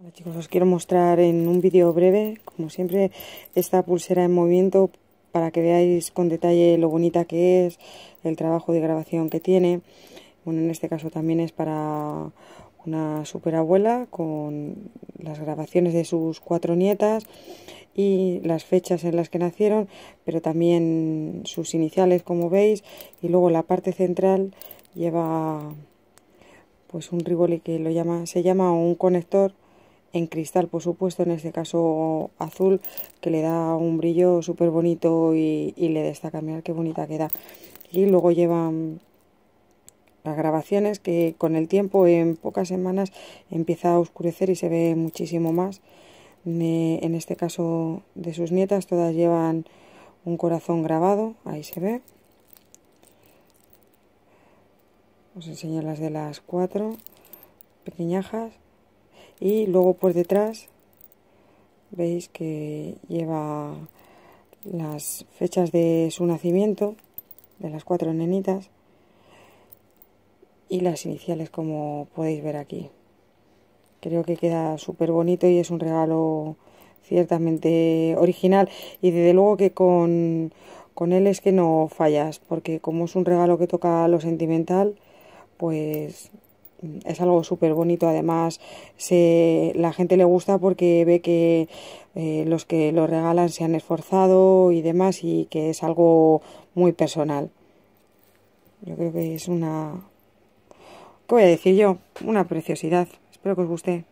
Hola chicos, os quiero mostrar en un vídeo breve, como siempre, esta pulsera en movimiento para que veáis con detalle lo bonita que es, el trabajo de grabación que tiene. Bueno, en este caso también es para una superabuela con las grabaciones de sus cuatro nietas y las fechas en las que nacieron, pero también sus iniciales, como veis, y luego la parte central lleva pues un rivoli que lo llama, se llama un conector en cristal, por supuesto, en este caso azul, que le da un brillo súper bonito y, le destaca. Mirad qué bonita queda. Y luego llevan las grabaciones que con el tiempo, en pocas semanas, empieza a oscurecer y se ve muchísimo más. en este caso de sus nietas, todas llevan un corazón grabado, ahí se ve. Os enseño las de las cuatro pequeñajas y luego por detrás veis que lleva las fechas de su nacimiento de las cuatro nenitas y las iniciales como podéis ver aquí creo que queda súper bonito y es un regalo ciertamente original y desde luego que con, con él es que no fallas porque como es un regalo que toca lo sentimental pues es algo súper bonito. Además, se, la gente le gusta porque ve que eh, los que lo regalan se han esforzado y demás y que es algo muy personal. Yo creo que es una... ¿Qué voy a decir yo? Una preciosidad. Espero que os guste.